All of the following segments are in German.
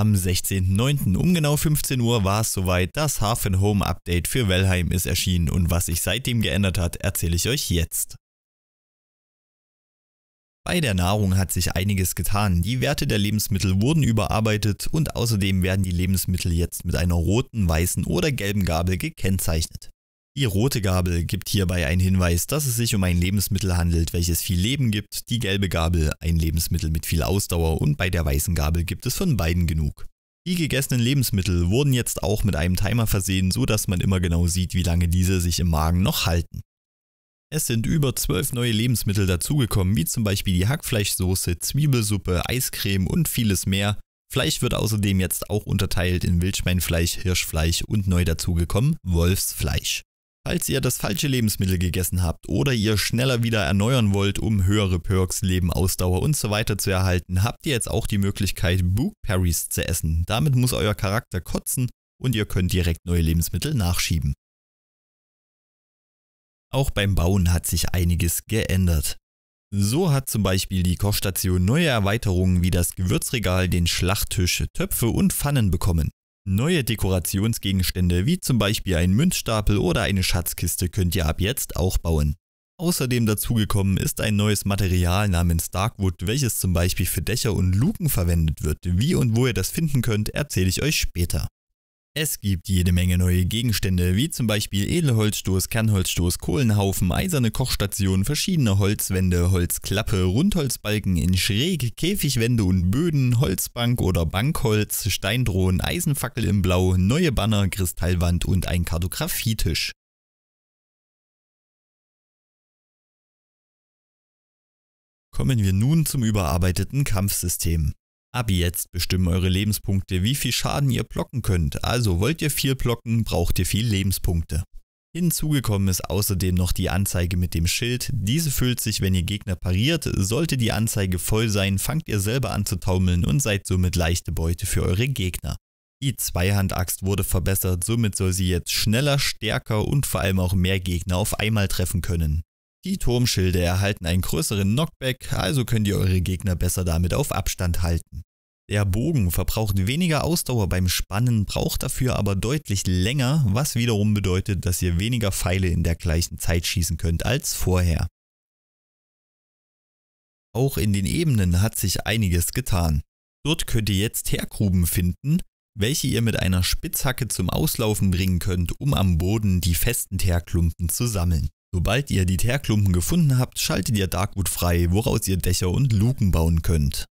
Am 16.09. um genau 15 Uhr war es soweit, das Half and Home Update für Wellheim ist erschienen und was sich seitdem geändert hat, erzähle ich euch jetzt. Bei der Nahrung hat sich einiges getan. Die Werte der Lebensmittel wurden überarbeitet und außerdem werden die Lebensmittel jetzt mit einer roten, weißen oder gelben Gabel gekennzeichnet. Die rote Gabel gibt hierbei einen Hinweis, dass es sich um ein Lebensmittel handelt, welches viel Leben gibt, die gelbe Gabel ein Lebensmittel mit viel Ausdauer und bei der weißen Gabel gibt es von beiden genug. Die gegessenen Lebensmittel wurden jetzt auch mit einem Timer versehen, so dass man immer genau sieht, wie lange diese sich im Magen noch halten. Es sind über 12 neue Lebensmittel dazugekommen, wie zum Beispiel die Hackfleischsoße, Zwiebelsuppe, Eiscreme und vieles mehr. Fleisch wird außerdem jetzt auch unterteilt in Wildschweinfleisch, Hirschfleisch und neu dazugekommen Wolfsfleisch. Falls ihr das falsche Lebensmittel gegessen habt oder ihr schneller wieder erneuern wollt, um höhere Perks, Leben, Ausdauer und so weiter zu erhalten, habt ihr jetzt auch die Möglichkeit, Book Parries zu essen. Damit muss euer Charakter kotzen und ihr könnt direkt neue Lebensmittel nachschieben. Auch beim Bauen hat sich einiges geändert. So hat zum Beispiel die Kochstation neue Erweiterungen wie das Gewürzregal, den Schlachttisch, Töpfe und Pfannen bekommen. Neue Dekorationsgegenstände wie zum Beispiel einen Münzstapel oder eine Schatzkiste könnt ihr ab jetzt auch bauen. Außerdem dazugekommen ist ein neues Material namens Darkwood, welches zum Beispiel für Dächer und Luken verwendet wird. Wie und wo ihr das finden könnt, erzähle ich euch später. Es gibt jede Menge neue Gegenstände, wie zum Beispiel Edelholzstoß, Kernholzstoß, Kohlenhaufen, eiserne Kochstation, verschiedene Holzwände, Holzklappe, Rundholzbalken in Schräg, Käfigwände und Böden, Holzbank oder Bankholz, Steindrohnen, Eisenfackel im Blau, neue Banner, Kristallwand und ein Kartografietisch. Kommen wir nun zum überarbeiteten Kampfsystem. Ab jetzt bestimmen eure Lebenspunkte, wie viel Schaden ihr blocken könnt. Also wollt ihr viel blocken, braucht ihr viel Lebenspunkte. Hinzugekommen ist außerdem noch die Anzeige mit dem Schild. Diese füllt sich, wenn ihr Gegner pariert. Sollte die Anzeige voll sein, fangt ihr selber an zu taumeln und seid somit leichte Beute für eure Gegner. Die Zweihandaxt wurde verbessert, somit soll sie jetzt schneller, stärker und vor allem auch mehr Gegner auf einmal treffen können. Die Turmschilde erhalten einen größeren Knockback, also könnt ihr eure Gegner besser damit auf Abstand halten. Der Bogen verbraucht weniger Ausdauer beim Spannen, braucht dafür aber deutlich länger, was wiederum bedeutet, dass ihr weniger Pfeile in der gleichen Zeit schießen könnt als vorher. Auch in den Ebenen hat sich einiges getan. Dort könnt ihr jetzt Hergruben finden, welche ihr mit einer Spitzhacke zum Auslaufen bringen könnt, um am Boden die festen Teerklumpen zu sammeln. Sobald ihr die Teerklumpen gefunden habt, schaltet ihr Darkwood frei, woraus ihr Dächer und Luken bauen könnt.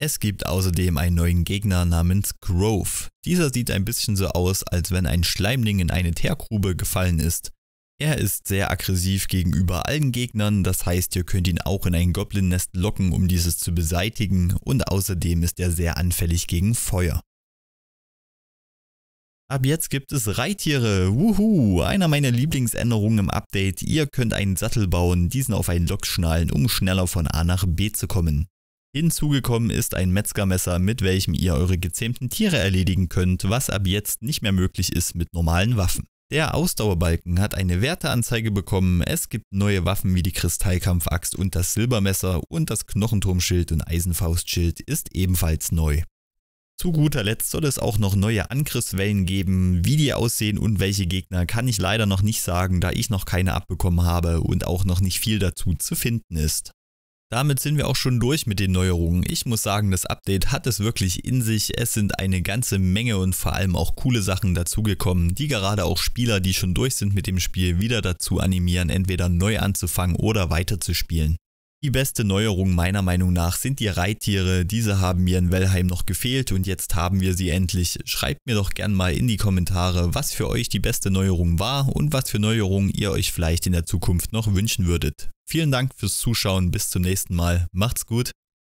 Es gibt außerdem einen neuen Gegner namens Grove. Dieser sieht ein bisschen so aus, als wenn ein Schleimling in eine Teergrube gefallen ist. Er ist sehr aggressiv gegenüber allen Gegnern, das heißt ihr könnt ihn auch in ein Goblin-Nest locken, um dieses zu beseitigen und außerdem ist er sehr anfällig gegen Feuer. Ab jetzt gibt es Reittiere. Wuhu! Einer meiner Lieblingsänderungen im Update. Ihr könnt einen Sattel bauen, diesen auf einen Lok schnallen, um schneller von A nach B zu kommen. Hinzugekommen ist ein Metzgermesser, mit welchem ihr eure gezähmten Tiere erledigen könnt, was ab jetzt nicht mehr möglich ist mit normalen Waffen. Der Ausdauerbalken hat eine Werteanzeige bekommen, es gibt neue Waffen wie die Kristallkampfaxt und das Silbermesser und das Knochenturmschild und Eisenfaustschild ist ebenfalls neu. Zu guter Letzt soll es auch noch neue Angriffswellen geben. Wie die aussehen und welche Gegner kann ich leider noch nicht sagen, da ich noch keine abbekommen habe und auch noch nicht viel dazu zu finden ist. Damit sind wir auch schon durch mit den Neuerungen. Ich muss sagen, das Update hat es wirklich in sich. Es sind eine ganze Menge und vor allem auch coole Sachen dazugekommen, die gerade auch Spieler, die schon durch sind mit dem Spiel, wieder dazu animieren, entweder neu anzufangen oder weiterzuspielen. Die beste Neuerung meiner Meinung nach sind die Reittiere. Diese haben mir in Wellheim noch gefehlt und jetzt haben wir sie endlich. Schreibt mir doch gern mal in die Kommentare, was für euch die beste Neuerung war und was für Neuerungen ihr euch vielleicht in der Zukunft noch wünschen würdet. Vielen Dank fürs Zuschauen, bis zum nächsten Mal. Macht's gut.